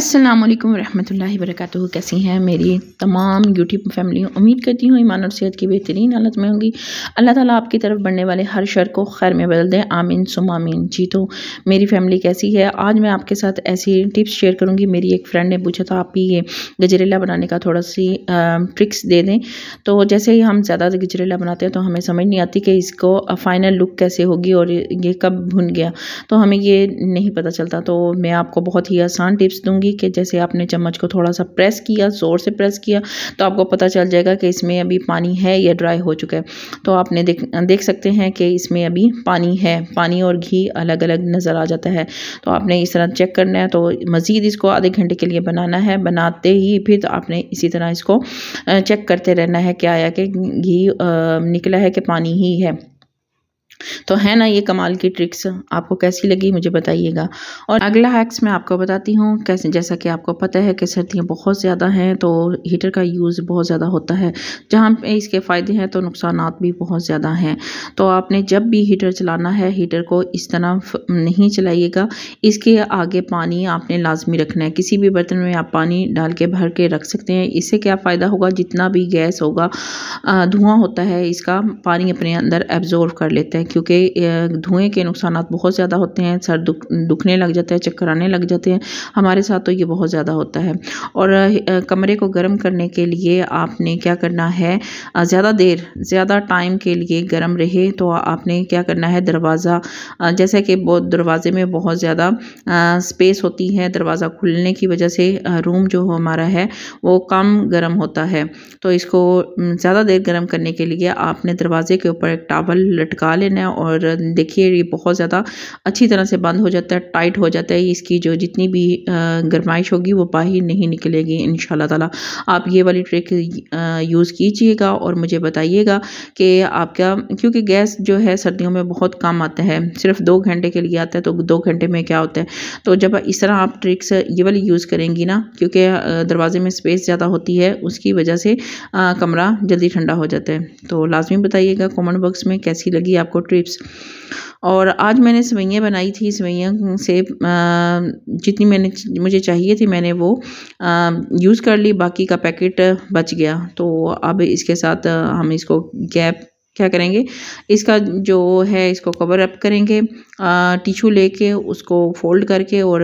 अस्सलाम वालेकुम रहमतुल्लाहि कैसी हैं मेरी तमाम यूट्यूब फैमिली उम्मीद करती हूँ ईमान और सेहत की बेहतरीन हालत में होंगी अल्लाह ताला आपकी तरफ बढ़ने वाले हर शर को खैर में बदल दें आमीन सुम आमीन जी तो मेरी फैमिली कैसी है आज मैं आपके साथ ऐसी टिप्स शेयर करूँगी मेरी एक फ्रेंड ने पूछा था आप ही ये गजरेला बनाने का थोड़ा सी ट्रिक्स दे दें तो जैसे ही हम ज़्यादा गजरेला बनाते हैं तो हमें समझ नहीं आती कि इसको फ़ाइनल लुक कैसे होगी और ये कब भुन गया तो हमें ये नहीं पता चलता तो मैं आपको बहुत ही आसान टिप्स दूँगी लूँगी कि जैसे आपने चम्मच को थोड़ा सा प्रेस किया ज़ोर से प्रेस किया तो आपको पता चल जाएगा कि इसमें अभी पानी है या ड्राई हो चुका है तो आपने देख देख सकते हैं कि इसमें अभी पानी है पानी और घी अलग अलग नज़र आ जाता है तो आपने इस तरह चेक करना है तो मज़ीद इसको आधे घंटे के लिए बनाना है बनाते ही फिर तो आपने इसी तरह इसको चेक करते रहना है क्या आया कि घी निकला है कि पानी ही है तो है ना ये कमाल की ट्रिक्स आपको कैसी लगी मुझे बताइएगा और अगला हैक्स मैं आपको बताती हूँ कैसे जैसा कि आपको पता है कि सर्दियाँ बहुत ज़्यादा हैं तो हीटर का यूज़ बहुत ज़्यादा होता है जहाँ पे इसके फ़ायदे हैं तो नुकसान भी बहुत ज़्यादा हैं तो आपने जब भी हीटर चलाना है हीटर को इस तरह नहीं चलाइएगा इसके आगे पानी आपने लाजमी रखना है किसी भी बर्तन में आप पानी डाल के भर के रख सकते हैं इससे क्या फ़ायदा होगा जितना भी गैस होगा धुआँ होता है इसका पानी अपने अंदर एब्जॉर्व कर लेते हैं क्योंकि धुएँ के नुकसान बहुत ज़्यादा होते हैं सर दुख दुखने लग जाते हैं चक्कर आने लग जाते हैं हमारे साथ तो ये बहुत ज़्यादा होता है और कमरे को गर्म करने के लिए आपने क्या करना है ज़्यादा देर ज़्यादा टाइम के लिए गर्म रहे तो आपने क्या करना है दरवाज़ा जैसे कि बहुत दरवाज़े में बहुत ज़्यादा स्पेस होती है दरवाज़ा खुलने की वजह से रूम जो हमारा है वो कम गर्म होता है तो इसको ज़्यादा देर गर्म करने के लिए आपने दरवाज़े के ऊपर एक टावल लटका लेना है और देखिए ये बहुत ज़्यादा अच्छी तरह से बंद हो जाता है टाइट हो जाता है इसकी जो जितनी भी गर्माइश होगी वो बाहर नहीं निकलेगी इन ताला आप ये वाली ट्रिक यूज़ कीजिएगा और मुझे बताइएगा कि आपका क्योंकि गैस जो है सर्दियों में बहुत कम आता है सिर्फ दो घंटे के लिए आता है तो दो घंटे में क्या होता है तो जब इस तरह आप ट्रिक्स ये वाली यूज़ करेंगी ना क्योंकि दरवाजे में स्पेस ज़्यादा होती है उसकी वजह से कमरा जल्दी ठंडा हो जाता है तो लाजमी बताइएगा कॉमेंट बॉक्स में कैसी लगी आपको ट्रिप्स और आज मैंने सवैयाँ बनाई थी सवैयाँ से जितनी मैंने मुझे चाहिए थी मैंने वो यूज़ कर ली बाकी का पैकेट बच गया तो अब इसके साथ हम इसको गैप क्या करेंगे इसका जो है इसको कवर अप करेंगे टिशू लेके उसको फोल्ड करके और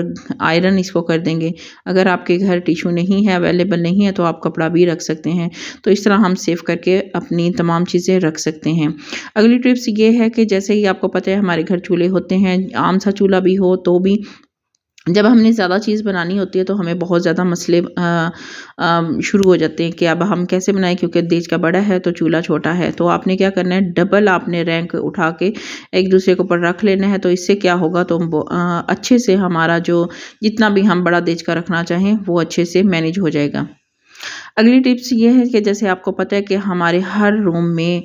आयरन इसको कर देंगे अगर आपके घर टिशू नहीं है अवेलेबल नहीं है तो आप कपड़ा भी रख सकते हैं तो इस तरह हम सेव करके अपनी तमाम चीज़ें रख सकते हैं अगली टिप्स ये है कि जैसे ही आपको पता है हमारे घर चूल्हे होते हैं आम सा चूल्हा भी हो तो भी जब हमने ज़्यादा चीज़ बनानी होती है तो हमें बहुत ज़्यादा मसले शुरू हो जाते हैं कि अब हम कैसे बनाएं क्योंकि देश का बड़ा है तो चूल्हा छोटा है तो आपने क्या करना है डबल आपने रैंक उठा के एक दूसरे के ऊपर रख लेना है तो इससे क्या होगा तो अच्छे से हमारा जो जितना भी हम बड़ा देश का रखना चाहें वो अच्छे से मैनेज हो जाएगा अगली टिप्स ये है कि जैसे आपको पता है कि हमारे हर रूम में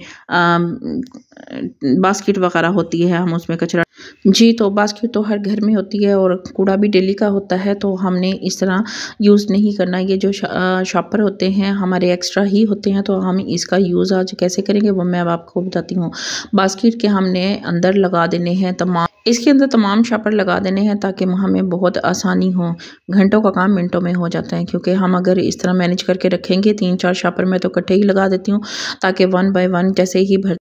बास्केट वगैरह होती है हम उसमें कचरा जी तो बास्केट तो हर घर में होती है और कूड़ा भी डेली का होता है तो हमने इस तरह यूज़ नहीं करना ये जो शॉपर होते हैं हमारे एक्स्ट्रा ही होते हैं तो हम इसका यूज़ आज कैसे करेंगे वो मैं अब आपको बताती हूँ बास्केट के हमने अंदर लगा देने हैं तमाम इसके अंदर तमाम शापर लगा देने हैं ताकि हमें बहुत आसानी हो घंटों का काम मिनटों में हो जाता है क्योंकि हम अगर इस तरह मैनेज करके रखें रखेंगे तीन चार शापर मैं तो इकट्ठे ही लगा देती हूँ ताकि वन बाय वन जैसे ही भर